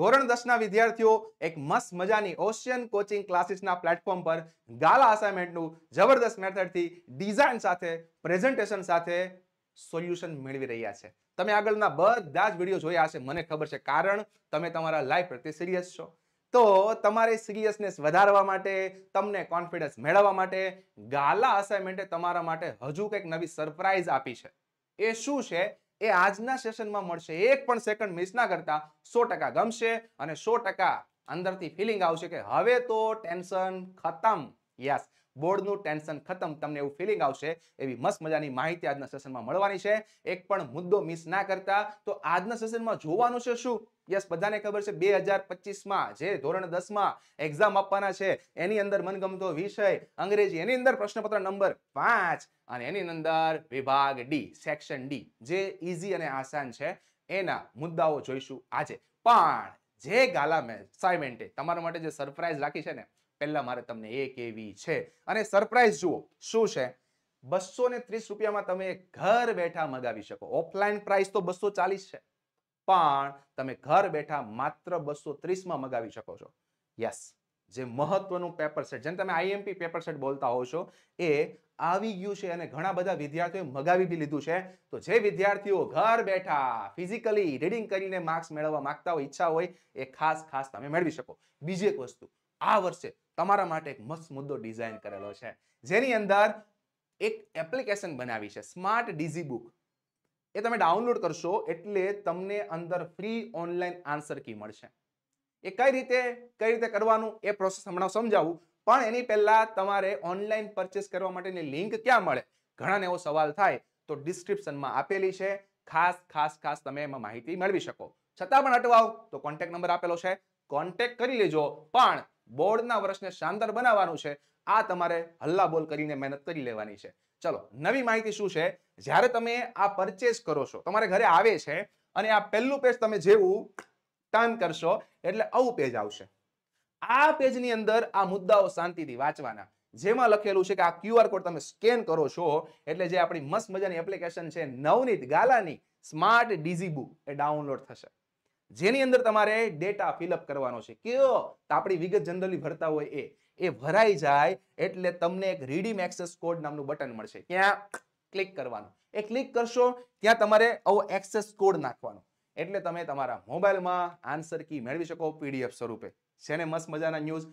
ધોરણ દસના વિદ્યાર્થીઓ એક મસ્ત મજાની ઓશિયન કોચિંગ ક્લાસીસના પ્લેટફોર્મ પર ગાલા અસાઇનમેન્ટનું જબરદસ્ત મેથડથી ડિઝાઇન સાથે પ્રેઝન્ટેશન સાથે સોલ્યુશન મેળવી રહ્યા છે તમે આગળના બધા જ વિડીયો જોયા હશે મને ખબર છે કારણ તમે તમારા લાઈફ પ્રત્યે સિરિયસ છો તો તમારે સિરિયસનેસ વધારવા માટે તમને કોન્ફિડન્સ મેળવવા માટે ગાલા અસાઇનમેન્ટે તમારા માટે હજુ કંઈક નવી સરપ્રાઇઝ આપી છે એ શું છે એ આજના સેશનમાં મળશે એક પણ સેકન્ડ મિસ ના કરતા સો ગમશે અને સો અંદરથી ફિલિંગ આવશે કે હવે તો ટેન્શન ખતમ યસ બોર્ડનું ટેન્શન ખતમ તમને એવું ફિલિંગ આવશે એવી મસ્ત મજાની માહિતી આજના સેશનમાં મળવાની છે એક પણ મુદ્દો મિસ ના કરતા તો આજના સેશનમાં જોવાનું છે શું યસ બધાને ખબર છે બે હજાર પચીસમાં જે ધોરણ દસમાં એક્ઝામ આપવાના છે એની અંદર મનગમતો વિષય અંગ્રેજી એની અંદર પ્રશ્નપત્ર નંબર પાંચ અને એની અંદર વિભાગ ડી સેક્શન ડી જે ઇઝી અને આસાન છે એના મુદ્દાઓ જોઈશું આજે પણ જે ગાલા મેં સાયમેન્ટે તમારા માટે જે સરપ્રાઇઝ રાખી છે ને પહેલા મારે તમને એક એવી છે અને સરપ્રાઇઝ જુઓ શું છે બસો ને ત્રીસ રૂપિયામાં તમે ઘર બેઠા મગાવી શકો ઓફલાઈન પ્રાઇસ તો બસો ચાલીસ છે પણ તમે ઘર બેઠા માત્ર બસો ત્રીસમાં મગાવી શકો છો યસ જે મહત્વનું પેપર સેટ જેમ તમે આઈએમપી પેપર સેટ બોલતા હો છો એ આવી ગયું છે અને ઘણા બધા વિદ્યાર્થીઓએ મગાવી બી લીધું છે તો જે વિદ્યાર્થીઓ ઘર બેઠા ફિઝિકલી રીડિંગ કરીને માર્ક્સ મેળવવા માંગતા હોય ઈચ્છા હોય એ ખાસ ખાસ તમે મેળવી શકો બીજી એક વસ્તુ આ વર્ષે તમારા માટે એક મસ્ત મુદ્દો ડિઝાઇન કરેલો છે જેની અંદર એક એપ્લિકેશન બનાવી છે સ્માર્ટ ડીઝી બુક એ તમે ડાઉનલોડ કરશો એટલે તમને અંદર ફ્રી ઓનલાઈન આન્સર કી મળશે એ કઈ રીતે કઈ રીતે કરવાનું એ પ્રોસેસ હમણાં સમજાવું પણ એની પહેલા તમારે ઓનલાઈન પરચેસ કરવા માટેની લિંક ક્યાં મળે ઘણાને એવો સવાલ થાય તો ડિસ્ક્રિપ્શનમાં આપેલી છે ખાસ ખાસ ખાસ તમે એમાં માહિતી મેળવી શકો છતાં પણ અટવાવ તો કોન્ટેક નંબર આપેલો છે કોન્ટેક કરી લેજો પણ બોર્ડના વર્ષને શાનદાર બનાવવાનું છે આ તમારે હલ્લા બોલ કરીને મહેનત કરી લેવાની છે ચલો નવી માહિતી શું છે જ્યારે તમે આ પરચેસ કરો છો તમારે ઘરે આવે છે અને આ પહેલું પેજ તમે જેવું ટર્ન કરશો એટલે આવું પેજ આવશે આ પેજની અંદર આ મુદ્દાઓ શાંતિથી વાંચવાના જેમાં લખેલું છે કે આ ક્યુઆર કોડ તમે સ્કેન કરો છો એટલે જે આપણી મસ્ત મજાની એપ્લિકેશન છે નવનીત ગાલાની સ્માર્ટ ડીઝી બુક એ ડાઉનલોડ થશે જેની અંદર તમારે ડેટા ફિલઅપ કરવાનો છે કયો તો આપણી વિગત જનરલી ભરતા હોય એ એ ભરાઈ જાય એટલે તમને એક રીડીમ એક્સેસ કોડ નામનું બટન મળશે ક્યાં ક્લિક કરવાનું એ ક્લિક કરશો ત્યાં તમારે આવો એક્સેસ કોડ નાખવાનો એટલે તમે તમારા મોબાઈલમાં આન્સર કી મેળવી શકો પીડીએફ સ્વરૂપે છે ને મસ્ત મજાના ન્યૂઝ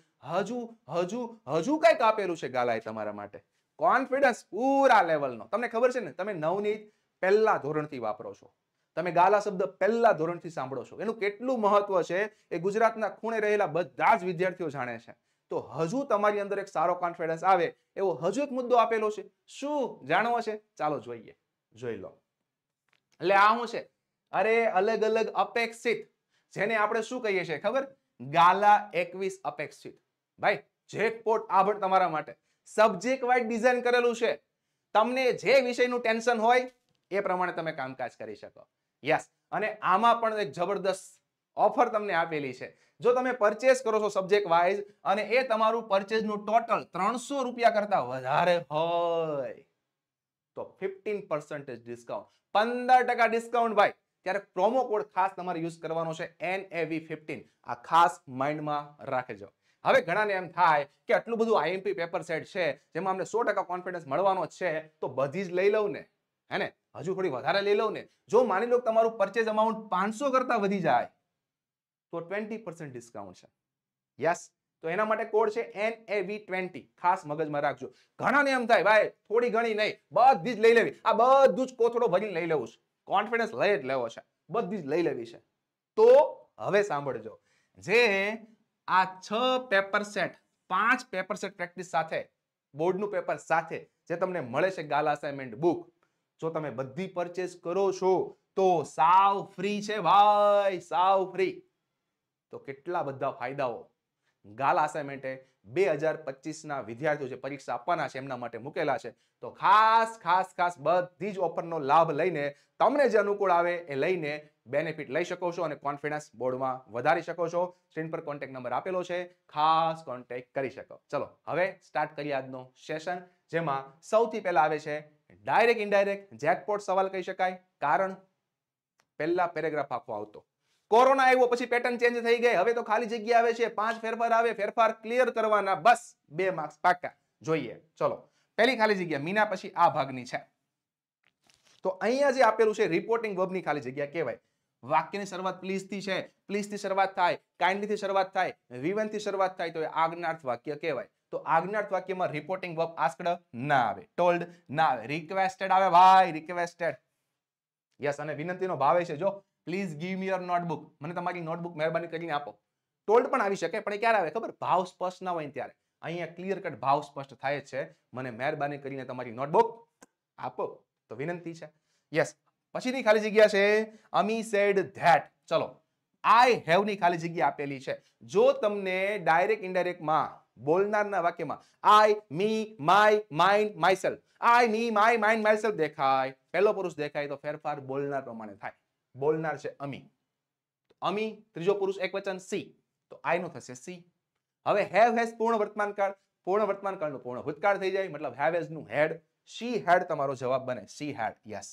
હજુ હજુ હજુ કંઈક આપેલું છે ગાલાએ તમારા માટે કોન્ફિડન્સ પૂરા લેવલનો તમને ખબર છે ને તમે નવની પહેલા ધોરણથી વાપરો છો તમે ગાલા શબ્દ પહેલા ધોરણથી સાંભળો છો એનું કેટલું મહત્વ છે એ ગુજરાતના ખૂણે રહેલા બધા જ વિદ્યાર્થીઓ જાણે છે તો હજુ તમારી અંદર એક સારો કોન્ફિડન્સ આવે એવો હજુ એક મુદ્દો આપેલો છે શું જાણવો છે ચાલો જોઈએ જોઈ લો એટલે આ શું છે અરે અલગ અલગ અપેક્ષિત જેને આપણે શું કહીએ છીએ ખબર ગાલા એકવીસ અપેક્ષિત ભાઈ જેકપોટ આ પણ તમારા માટે સબ્જેક્ટ વાઇઝ ડિઝાઇન કરેલું છે તમને જે વિષયનું ટેન્શન હોય એ પ્રમાણે તમે કામકાજ કરી શકો યસ અને આમાં પણ એક જબરદસ્ત ઓફર તમને આપેલી છે જો તમે પરચેસ કરો છો સબ્જેક્ટ વાઇઝ અને એ તમારું પરચેસનું ટોટલ ત્રણસો રૂપિયા કરતા વધારે હોય તો ફિફ્ટીન પર્સન્ટેજ ડિસ્કાઉન્ટ પંદર ટકા ડિસ્કાઉન્ટ ભાઈ ત્યારે પ્રોમો કોડ ખાસ તમારે યુઝ કરવાનો છે એન એવી ફિફ્ટીન આ ખાસ માઇન્ડમાં રાખજો હવે ઘણાને એમ થાય કે આટલું બધું આઈએમપી પેપર સેટ છે જેમાં અમને સો ટકા કોન્ફિડન્સ મળવાનો છે તો બધી જ લઈ લઉં ને હે ને હજુ થોડી વધારે લઈ લઉં ને જો માની લો તમારું પરચેસ અમાઉન્ટ પાંચસો કરતા વધી જાય તો ટ્વેન્ટી ડિસ્કાઉન્ટ છે યસ તો એના માટે કોડ છે એન એ ટ્વેન્ટી ખાસ મગજમાં રાખજો ઘણાને એમ થાય ભાઈ થોડી ઘણી નહીં બધી જ લઈ લેવી આ બધું જ કોથળો ભરીને લઈ લેવું છે કોન્ફિડન્સ લઈ જ લેવો છે બધી જ લઈ લેવી છે તો હવે સાંભળજો જે આ છ પેપર સેટ પાંચ પેપર સેટ પ્રેક્ટિસ સાથે બોર્ડનું પેપર સાથે જે તમને મળે છે ગાલા અસાઇનમેન્ટ બુક જો તમે બધી પરચેસ કરો છો તો સાવ ફ્રી છે ભાઈ સાવ ફ્રી તો કેટલા બધા ફાયદાઓ ગાલ અસાઇનમેન્ટે બે હજાર પચીસના વિદ્યાર્થીઓ જે પરીક્ષા આપવાના છે એમના માટે મૂકેલા છે તો ખાસ ખાસ ખાસ બધી જ ઓફરનો લાભ લઈને તમને જે અનુકૂળ આવે એ લઈને બેનિફિટ લઈ શકો છો અને કોન્ફિડન્સ બોર્ડમાં વધારી શકો છો સ્ક્રીન પર કોન્ટેક નંબર આપેલો છે ખાસ કોન્ટેક્ટ કરી શકો ચલો હવે સ્ટાર્ટ કરીએ આજનો સેશન જેમાં સૌથી પહેલા આવે છે ડાયરેક્ટ ઇનડાયરેક્ટ જેકપોટ સવાલ કહી શકાય કારણ પહેલા પેરેગ્રાફ આપવા આવતો કોરોના આવ્યો પછી પેટર્ન ચેન્જ થઈ ગઈ હવે તો ખાલી જગ્યા આવે છે પાંચ ફેરફાર આવે ફેરફાર ક્લિયર કરવાના બસ બે માર્ક્સ પાક્કા જોઈએ ચલો પહેલી ખાલી જગ્યા મીના પછી આ ભાગની છે તો અહીંયા જે આપેલું છે રિપોર્ટિંગ વર્બની ખાલી જગ્યા કહેવાય વાક્યની શરૂઆત પ્લીઝથી છે પ્લીઝથી શરૂઆત થાય કાઇન્ડલીથી શરૂઆત થાય વિવનથી શરૂઆત થાય તો એ આજ્ઞાર્થ વાક્ય કહેવાય તો આજ્ઞાર્થ વાક્યમાં રિપોર્ટિંગ વર્બ આસ્કડ ના આવે ટોલ્ડ ના આવે રિક્વેસ્ટેડ આવે ભાઈ રિક્વેસ્ટેડ યસ અને વિનંતીનો ભાવે છે જો please give me your notebook મને તમારી નોટબુક મહેરબાની કરીને આપો ટોલ્ડ પણ આવી શકે પણ ક્યારે આવે ખબર ભાવ સ્પષ્ટ ના હોય ત્યારે અહીંયા ક્લિયર કટ ભાવ સ્પષ્ટ થાય છે મને મહેરબાની કરીને તમારી નોટબુક આપો તો વિનંતી છે યસ પછીની ખાલી જગ્યા છે અમી સેડ ધેટ ચલો આઈ હેવની ખાલી જગ્યા આપેલી છે જો તમને ડાયરેક્ટ ઇન્ડાયરેક્ટમાં બોલનારના વાક્યમાં I me my mine myself I me my mine myself દેખાય પહેલો પુરુષ દેખાય તો ફેરફાર બોલનાર પ્રમાણે થાય બોલનાર છે અમી અમી ત્રીજો પુરુષ એકવચન સી તો આઈ થશે સી હવે હેવ હેઝ પૂર્ણ વર્તમાનકાળ પૂર્ણ વર્તમાનકાળનું પૂર્ણ ભૂતકાળ થઈ જાય મતલબ હેવ હેઝ નું હેડ શી હેડ તમારો જવાબ બને she had yes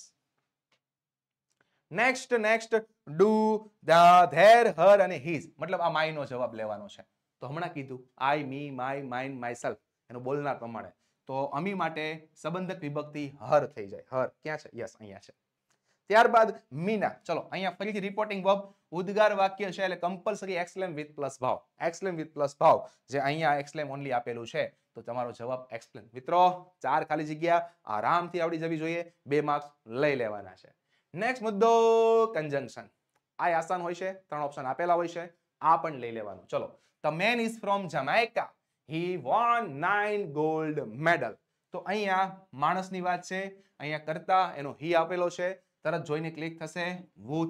next next do the there her અને હિઝ મતલબ આ માય નો જવાબ લેવાનો છે તો હમણાં કીધું I me my mine myself એનું બોલનાર પ્રમાણે તો અમી માટે સંબંધક વિભક્તિ હર થઈ જાય હર ક્યાં છે યસ અહીંયા છે ત્યારબાદ મીના ચલો અહીંયા ફરીથી રિપોર્ટિંગ વર્બ ઉદ્ગાર વાક્ય છે એટલે કમ્પલસરી એક્સલેમ વિથ પ્લસ ભાવ એક્સલેમ વિથ પ્લસ ભાવ જે અહીંયા એક્સલેમ ઓનલી આપેલું છે તો તમારો જવાબ એક્સપ્લેન મિત્રો ચાર ખાલી જગ્યા આરામથી આવડી જવી જોઈએ બે માર્ક્સ લઈ લેવાના છે નેક્સ્ટ મુદ્દો કન્જંક્શન આ આસાન હોય છે ત્રણ ઓપ્શન આપેલા હોય છે આ પણ લઈ લેવાનું ચલો the man is from Jamaica he won nine gold medal તો અહીંયા માણસની વાત છે અહીંયા કરતા એનો હી આપેલો છે તરત જોઈને ક્લિક થશે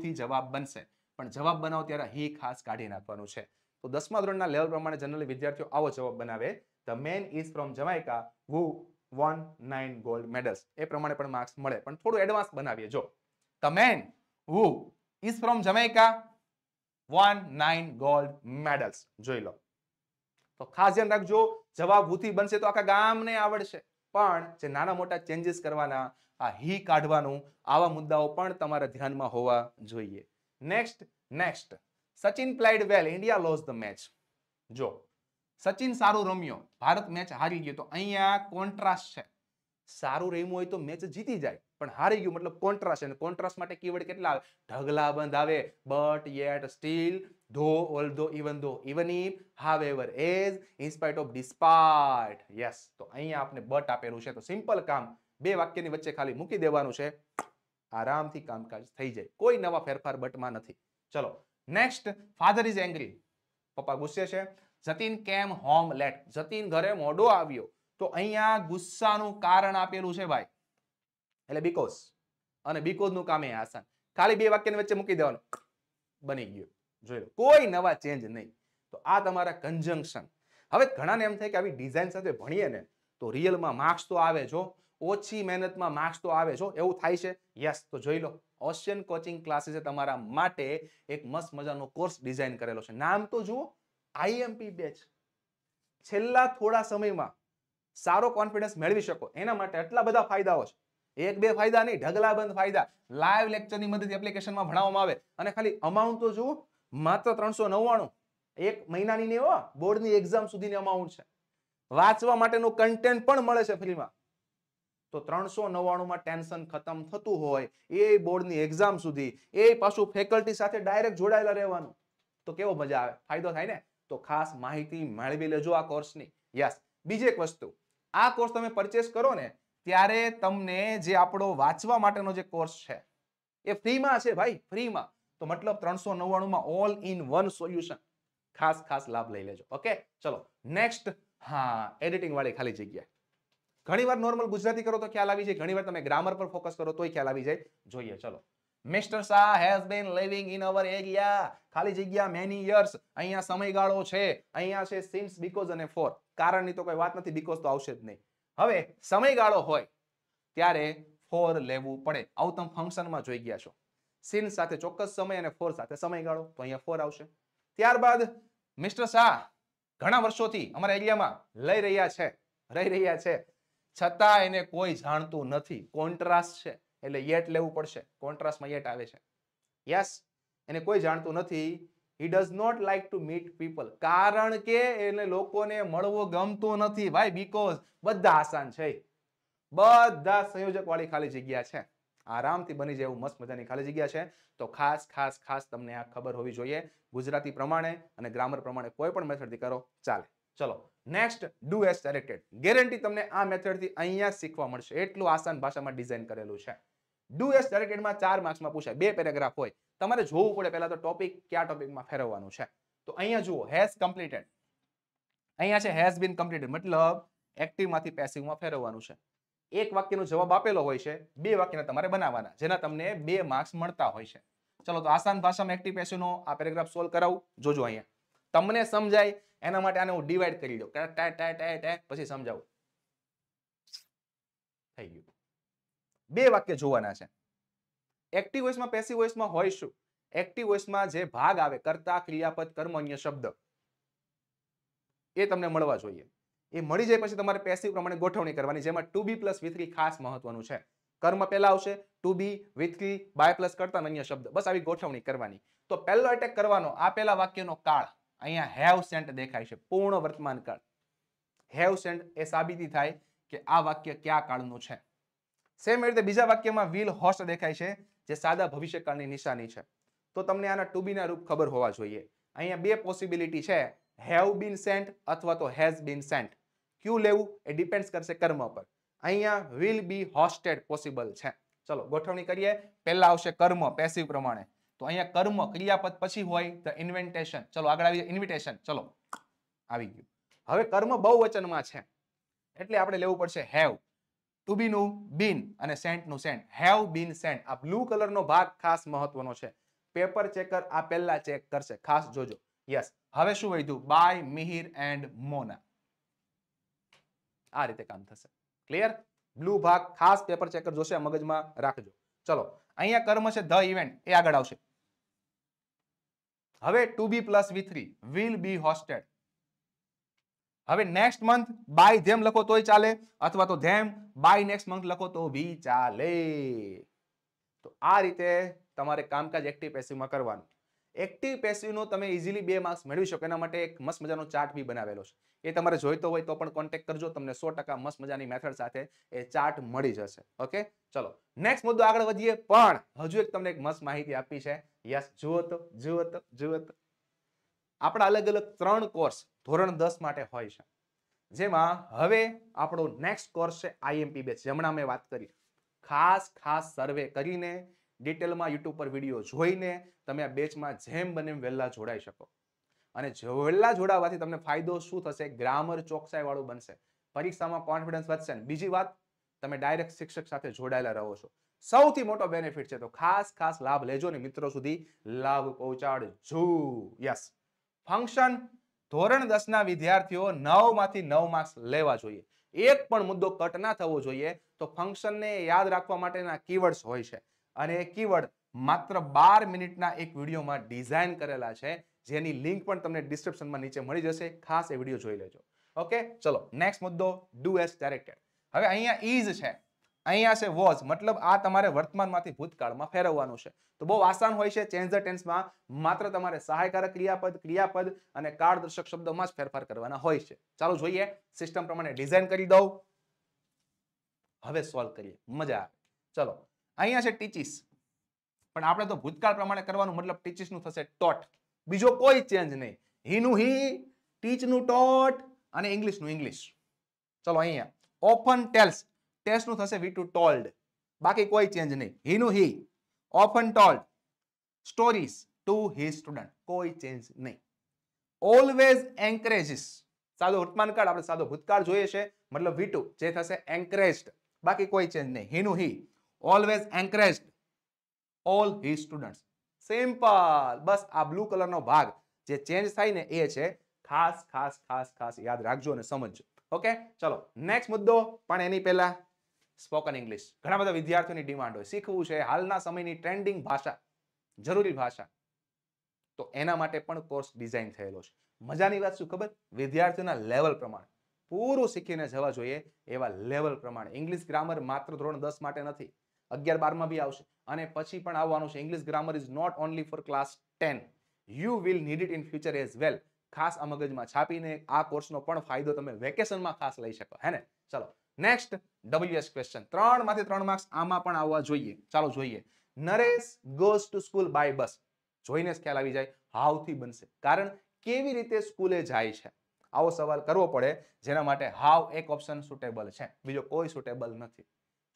થી જવાબ બનશે પણ જવાબ બનાવો ત્યારે હી ખાસ કાઢી નાખવાનું છે તો દસમા ધોરણના લેવલ પ્રમાણે જનરલી વિદ્યાર્થીઓ આવો જવાબ બનાવે the man is from Jamaica who won nine gold medals એ પ્રમાણે પણ માર્ક્સ મળે પણ થોડું એડવાન્સ બનાવીએ જો the man who is from Jamaica won nine gold medals જોઈ લો તો ખાસ ધ્યાન રાખજો જવાબ વુથી બનશે તો આખા ગામને આવડશે પણ જે નાના મોટા ચેન્જીસ કરવાના આ હી કાઢવાનું આવા મુદ્દાઓ પણ તમારા ધ્યાનમાં હોવા જોઈએ next next Sachin played well India lose the match જો સચિન સારું રમ્યો ભારત મેચ હારી ગયો તો અહીંયા કોન્ટ્રાસ્ટ છે સારું રમ્યું હોય તો મેચ જીતી જાય પણ હારી ગયું મતલબ કોન્ટ્રાસ્ટ અને કોન્ટ્રાસ્ટ માટે કીવર્ડ કેટલા આવે બંધ આવે but yet still though, although, even though, even if, however, as, in spite of, despite. Yes. તો અહીંયા આપણે but આપેલું છે તો સિમ્પલ કામ બે વાક્યની વચ્ચે ખાલી મૂકી દેવાનું છે આરામથી કામકાજ થઈ જાય કોઈ નવા ફેરફાર બટમાં નથી ચલો નેક્સ્ટ ફાધર ઇઝ એંગ્રી પપ્પા ગુસ્સે છે જતીન કેમ હોમ લેટ જતીન ઘરે મોડો આવ્યો તો અહીંયા ગુસ્સાનું કારણ આપેલું છે ભાઈ એટલે બીકોઝ અને બીકોઝ નું કામ એ આસન ખાલી બે વાક્યની વચ્ચે મૂકી દેવાનું બની ગયું જોયો કોઈ નવા ચેન્જ નહીં તો આ તમારા કન્જંક્શન હવે ઘણાને એમ થાય કે આવી ડિઝાઇન સાથે ભણીએ ને તો રિયલમાં માર્ક્સ તો આવે જો ઓછી મહેનતમાં માર્ક્સ તો આવે જો એવું થાય છે યસ તો જોઈ લો ઓશિયન કોચિંગ ક્લાસીસે તમારા માટે એક મસ્ત મજાનો કોર્સ ડિઝાઇન કરેલો છે નામ તો જુઓ આઈએમપી બેચ છેલ્લા થોડા સમયમાં સારો કોન્ફિડન્સ મેળવી શકો એના માટે આટલા બધા ફાયદાઓ છે એક બે ફાયદા નહીં ઢગલાબંધ ફાયદા લાઈવ લેક્ચરની મદદથી એપ્લિકેશનમાં ભણાવવામાં આવે અને ખાલી અમાઉન્ટ તો જુઓ માત્ર ત્રણસો નવ્વાણું એક મહિનાની નહીં હો બોર્ડની એક્ઝામ સુધીની અમાઉન્ટ છે વાંચવા માટેનું કન્ટેન્ટ પણ મળે છે ફ્રીમાં તો ત્રણસો નવ્વાણુંમાં ટેન્શન ખતમ થતું હોય એ બોર્ડની એક્ઝામ સુધી એ પાછું ફેકલ્ટી સાથે ડાયરેક્ટ જોડાયેલા રહેવાનું તો કેવો મજા આવે ફાયદો થાય ને તો ખાસ માહિતી મેળવી લેજો આ કોર્સની યસ બીજી એક વસ્તુ આ કોર્સ તમે પરચેસ કરો ને ત્યારે તમને જે આપણો વાંચવા માટેનો જે કોર્સ છે એ ફ્રીમાં છે ભાઈ ફ્રીમાં તો મતલબ ત્રણસો નવ્વાણુંમાં ઓલ ઇન વન સોલ્યુશન ખાસ ખાસ લાભ લઈ લેજો ઓકે ચલો નેક્સ્ટ હા એડિટિંગ વાળી ખાલી જગ્યા ઘણી વાર નોર્મલ ગુજરાતી કરો તો ખ્યાલ આવી જાય ઘણી વાર તમે ગ્રામર પર ફોકસ કરો તો ખ્યાલ આવી જાય જોઈએ ચલો mister Shah has been living in our area ખાલી જગ્યા મેની યર્સ અહીંયા સમયગાળો છે અહીંયા છે સિન્સ બીકોઝ અને ફોર કારણની તો કોઈ વાત નથી બીકોઝ તો આવશે જ નહીં હવે સમયગાળો હોય ત્યારે ફોર લેવું પડે આવું તમે ફંક્શનમાં જોઈ ગયા છો સીન સાથે ચોક્કસ સમય અને ફોર સાથે સમયગાળો તો અહીંયા ફોર આવશે ત્યારબાદ મિસ્ટર શાહ ઘણા વર્ષોથી અમારા એરિયામાં લઈ રહ્યા છે રહી રહ્યા છે છતાં એને કોઈ જાણતું નથી કોન્ટ્રાસ્ટ છે એટલે યેટ લેવું પડશે કોન્ટ્રાસ્ટમાં યેટ આવે છે યસ એને કોઈ જાણતું નથી he does not like to meet people કારણ કે એને લોકોને મળવો ગમતો નથી ભાઈ બીકોઝ બધા આસાન છે બધા સંયોજક વાળી ખાલી જગ્યા છે આરામથી બની જાય એવું મસ્ત મજાની ખાલી જગ્યા છે તો ખાસ ખાસ ખાસ તમને આ ખબર હોવી જોઈએ ગુજરાતી પ્રમાણે અને ગ્રામર પ્રમાણે કોઈ પણ મેથડથી કરો ચાલે ચલો next do as directed guarantee તમને આ મેથડથી અહીંયા શીખવા મળશે એટલું આસાન ભાષામાં ડિઝાઇન કરેલું છે ડુ એસ ડાયરેક્ટેડમાં ચાર માર્ક્સમાં પૂછાય બે પેરેગ્રાફ હોય તમારે જોવું પડે પહેલા તો ટોપિક કયા ટોપિકમાં ફેરવવાનું છે તો અહીંયા જુઓ હેઝ કમ્પ્લીટેડ અહીંયા છે હેઝ બીન કમ્પ્લીટેડ મતલબ એક્ટિવમાંથી પેસિવમાં ફેરવવાનું છે એક વાક્યનો જવાબ આપેલો હોય છે બે વાક્યના તમારે બનાવવાના જેના તમને બે માર્ક્સ મળતા હોય છે ચલો તો આસાન ભાષામાં એક્ટિવ પેશનો આ પેરેગ્રાફ સોલ્વ કરાવું જોજો અહીંયા તમને સમજાય એના માટે આને હું ડિવાઈડ કરી દઉં ટાય ટાય ટાય ટાય પછી સમજાવું થઈ ગયું બે વાક્ય જોવાના છે એક્ટિવ વોઇસમાં પેસિવ વોઇસમાં હોય શું એક્ટિવ વોઇસમાં જે ભાગ આવે કરતા ક્રિયાપદ કર્મ અન્ય શબ્દ એ તમને મળવા જોઈએ એ મળી જાય પછી તમારે પેસિવ પ્રમાણે ગોઠવણી કરવાની જેમાં ટુ બી પ્લસ વી ખાસ મહત્વનું છે કર્મ પહેલા આવશે to be V three by plus કરતા અન્ય શબ્દ બસ આવી ગોઠવણી કરવાની તો પહેલો એટેક કરવાનો આ પહેલા વાક્યનો કાળ અહીંયા હેવ સેન્ટ દેખાય છે પૂર્ણ વર્તમાન કાળ હેવ સેન્ટ એ સાબિતી થાય કે આ વાક્ય કયા કાળનું છે સેમ રીતે બીજા વાક્યમાં વિલ હોસ્ટ દેખાય છે જે સાદા ભવિષ્યકાળની નિશાની છે તો તમને આના ટુ બીના રૂપ ખબર હોવા જોઈએ અહીંયા બે પોસિબિલિટી છે હેવ બીન સેન્ટ અથવા તો હેઝ બીન સેન્ટ ક્યુ લેવું એ ડિપેન્ડ કરશે કર્મ પર અહીંયા વિલ બી હોસ્ટેડ પોસિબલ છે ચલો ગોઠવણી કરીએ પહેલા આવશે કર્મ પેસિવ પ્રમાણે તો અહીંયા કર્મ ક્રિયાપદ પછી હોય તો ઇન્વેન્ટેશન ચલો આગળ આવી ઇન્વિટેશન ચલો આવી ગયું હવે કર્મ બહુ વચનમાં છે એટલે આપણે લેવું પડશે હેવ ટુ બી નું બીન અને સેન્ટ નું સેન્ટ હેવ બીન સેન્ટ આ બ્લુ કલરનો ભાગ ખાસ મહત્વનો છે પેપર ચેકર આ પહેલા ચેક કરશે ખાસ જોજો યસ હવે શું વધ્યું બાય મિહિર એન્ડ મોના આ રીતે કામ થશે ક્લિયર બ્લુ ભાગ ખાસ પેપર ચેકર જોશે મગજમાં રાખજો ચલો અહીંયા કર્મ છે ધ ઇવેન્ટ એ આગળ આવશે હવે to be plus V three will be hosted હવે નેક્સ્ટ મંથ બાય ધેમ લખો તોય ચાલે અથવા તો ધેમ બાય નેક્સ્ટ મંથ લખો તો બી ચાલે તો આ રીતે તમારે કામકાજ એક્ટિવ પેસિવમાં કરવાનું એક્ટિવ પેસિવનો તમે ઇઝીલી બે માર્ક્સ મેળવી શકો એના માટે એક મસ્ત મજાનો ચાર્ટ બી બનાવેલો છે એ તમારે જોઈતો હોય તો પણ કોન્ટેક્ટ કરજો તમને સો મસ્ત મજાની મેથડ સાથે એ ચાર્ટ મળી જશે ઓકે ચલો નેક્સ્ટ મુદ્દો આગળ વધીએ પણ હજુ એક તમને એક મસ્ત માહિતી આપી છે યસ જુઓ તો જુઓ તો જુઓ તો આપણા અલગ અલગ ત્રણ કોર્સ ધોરણ દસ માટે હોય છે જેમાં હવે આપણો નેક્સ્ટ કોર્સ છે આઈએમપી બેચ હમણાં મેં વાત કરી ખાસ ખાસ સર્વે કરીને ડિટેલમાં યુટ્યુબ પર વિડીયો જોઈને તમે આ બેચમાં જેમ બને એમ વહેલા જોડાઈ શકો અને વહેલા જોડાવાથી તમને ફાયદો શું થશે ગ્રામર ચોકસાઈવાળું બનશે પરીક્ષામાં કોન્ફિડન્સ વધશે બીજી વાત તમે ડાયરેક્ટ શિક્ષક સાથે જોડાયેલા રહો છો સૌથી મોટો બેનિફિટ છે તો ખાસ ખાસ લાભ લેજો ને મિત્રો સુધી લાભ પહોંચાડજો યસ ફંક્શન ધોરણ દસના વિદ્યાર્થીઓ નવમાંથી નવ માર્ક્સ લેવા જોઈએ એક પણ મુદ્દો કટ ના થવો જોઈએ તો ફંક્શનને યાદ રાખવા માટેના કીવર્ડ્સ હોય છે અને કીવર્ડ માત્ર બાર મિનિટના એક વિડીયોમાં ડિઝાઇન કરેલા છે જેની લિંક પણ તમને ડિસ્ક્રિપ્શનમાં નીચે મળી જશે ખાસ એ વિડીયો જોઈ લેજો ઓકે ચલો નેક્સ્ટ મુદ્દો ડુ એસ ડાયરેક્ટેડ હવે અહીંયા ઇઝ છે અહીંયા છે વોઝ મતલબ આ તમારે વર્તમાનમાંથી ભૂતકાળમાં ફેરવવાનું છે તો બહુ આસાન હોય છે ચેન્જ ધ ટેન્સમાં માત્ર તમારે સહાયકારક ક્રિયાપદ ક્રિયાપદ અને કાળદર્શક શબ્દોમાં જ ફેરફાર કરવાના હોય છે ચાલો જોઈએ સિસ્ટમ પ્રમાણે ડિઝાઇન કરી દઉં હવે સોલ્વ કરીએ મજા આવે ચલો અહીંયા છે ટીચીસ પણ આપણે તો ભૂતકાળ પ્રમાણે કરવાનું મતલબ ટીચીસનું થશે ટોટ બીજો કોઈ ચેન્જ નહીં હીનું હી ટીચનું ટોટ અને ઇંગ્લિશનું ઇંગ્લિશ ચલો અહીંયા ઓફન ટેલ્સ ટેસ્ટનું થશે વી ટુ ટોલ્ડ બાકી કોઈ ચેન્જ નહીં હીનું he often told stories to he student કોઈ ચેન્જ નહીં ઓલવેઝ એન્કરેજીસ સાદો વર્તમાન કાળ આપણે સાદો ભૂતકાળ જોઈએ છે મતલબ વી ટુ જે થશે એન્કરેજ્ડ બાકી કોઈ ચેન્જ નહીં હીનું he always encouraged all he students simple બસ આ બ્લુ કલરનો ભાગ જે ચેન્જ થાય ને એ છે ખાસ ખાસ ખાસ ખાસ યાદ રાખજો અને સમજજો ઓકે ચલો નેક્સ્ટ મુદ્દો પણ એની પહેલા સ્પોકન ઇંગ્લિશ ઘણા બધા વિદ્યાર્થીઓની ડિમાન્ડ હોય શીખવું છે હાલના સમયની ટ્રેન્ડિંગ ભાષા જરૂરી ભાષા તો એના માટે પણ કોર્સ ડિઝાઇન થયેલો છે મજાની વાત શું ખબર વિદ્યાર્થીઓના લેવલ પ્રમાણે પૂરું શીખીને જવા જોઈએ એવા લેવલ પ્રમાણે ઇંગ્લિશ ગ્રામર માત્ર ધોરણ દસ માટે નથી અગિયાર બારમાં બી આવશે અને પછી પણ આવવાનું છે English grammar is not only for class ten you will need it in future as well ખાસ આ મગજમાં છાપીને આ કોર્સનો પણ ફાયદો તમે વેકેશનમાં ખાસ લઈ શકો હે ને ચલો નેક્સ્ટ ડબલ્યુએસ ક્વેશ્ચન ત્રણ માંથી ત્રણ માર્ક્સ આમાં પણ આવવા જોઈએ ચાલો જોઈએ Naresh goes to school by bus જોઈને જ ખ્યાલ આવી જાય હાવથી બનશે કારણ કેવી રીતે સ્કૂલે જાય છે આવો સવાલ કરવો પડે જેના માટે હાવ એક ઓપ્શન સુટેબલ છે બીજો કોઈ સુટેબલ નથી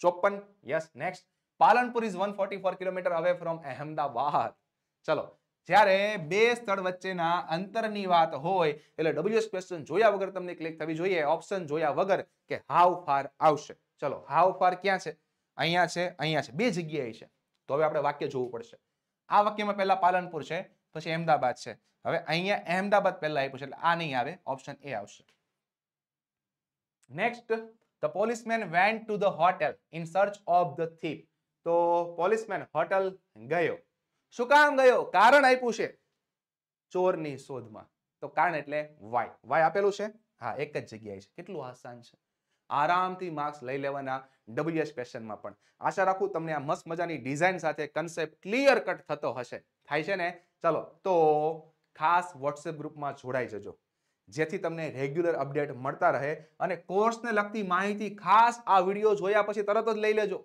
ચોપન yes next Palanpur is one kilometer away from Ahmedabad ચલો જ્યારે બે સ્થળ વચ્ચેના અંતરની વાત હોય એટલે ડબલ્યુએસ ક્વેશ્ચન જોયા વગર તમને ક્લિક થવી જોઈએ ઓપ્શન જોયા વગર કે હાઉ ફાર આવશે ચલો હાઉ ફાર ક્યાં છે અહીંયા છે અહીંયા છે બે જગ્યાએ છે તો હવે આપણે વાક્ય જોવું પડશે આ વાક્યમાં પહેલા પાલનપુર છે પછી અહેમદાબાદ છે હવે અહીંયા અહેમદાબાદ પહેલા આપ્યું છે એટલે આ નહીં આવે ઓપ્શન એ આવશે next The policeman went to the hotel in search of the thief. તો પોલીસમેન હોટલ ગયો શું કામ ગયો કારણ આપ્યું છે ચોરની શોધમાં તો કારણ એટલે વાય વાય આપેલું છે હા એક જ જગ્યાએ છે કેટલું આસાન છે આરામથી માર્ક્સ લઈ લેવાના ડબલ્યુએસ ક્વેશ્ચનમાં પણ આશા રાખું તમને આ મસ્ત મજાની ડિઝાઇન સાથે કન્સેપ્ટ ક્લિયર કટ થતો હશે થાય છે ને ચલો તો ખાસ વોટ્સએપ ગ્રુપમાં જોડાઈ જજો જેથી તમને રેગ્યુલર અપડેટ મળતા રહે અને કોર્સને લગતી માહિતી ખાસ આ વિડીયો જોયા પછી તરત જ લઈ લેજો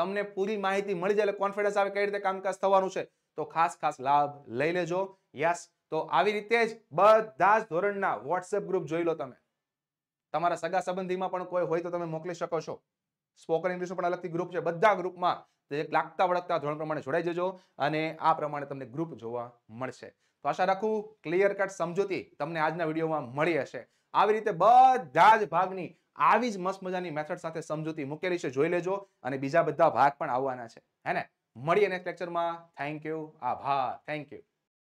તમને પૂરી માહિતી મળી જાય એટલે કોન્ફિડન્સ આવે કઈ રીતે કામકાજ થવાનું છે તો ખાસ ખાસ લાભ લઈ લેજો યસ તો આવી રીતે જ બધા જ ધોરણના વોટ્સએપ ગ્રુપ જોઈ લો તમે તમારા સગા સંબંધીમાં પણ કોઈ હોય તો તમે મોકલી શકો છો સ્પોકન ઇંગ્લિશનું પણ અલગથી ગ્રુપ છે બધા ગ્રુપમાં લાગતા વળગતા ધોરણ પ્રમાણે જોડાઈ જજો અને આ પ્રમાણે તમને ગ્રુપ જોવા મળશે તો આશા રાખું ક્લિયર કટ સમજૂતી તમને આજના વિડીયોમાં મળી હશે આવી રીતે બધા જ ભાગની આવી જ મસ્ત મજાની મેથડ સાથે સમજૂતી મૂકેલી છે જોઈ લેજો અને બીજા બધા ભાગ પણ આવવાના છે હે ને મળીએ નેક્સ્ટ લેક્ચરમાં થેન્ક યુ આભાર થેન્ક યુ